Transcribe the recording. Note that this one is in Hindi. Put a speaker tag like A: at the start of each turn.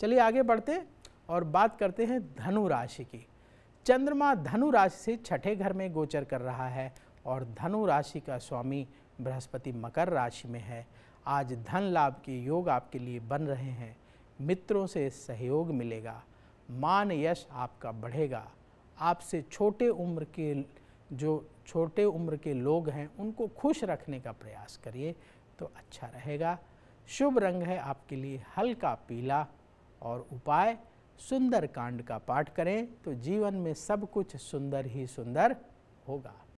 A: चलिए आगे बढ़ते और बात करते हैं धनु राशि की चंद्रमा धनु राशि से छठे घर में गोचर कर रहा है और धनु राशि का स्वामी बृहस्पति मकर राशि में है आज धन लाभ के योग आपके लिए बन रहे हैं मित्रों से सहयोग मिलेगा मान यश आपका बढ़ेगा आपसे छोटे उम्र के जो छोटे उम्र के लोग हैं उनको खुश रखने का प्रयास करिए तो अच्छा रहेगा शुभ रंग है आपके लिए हल्का पीला और उपाय सुंदर कांड का पाठ करें तो जीवन में सब कुछ सुंदर ही सुंदर होगा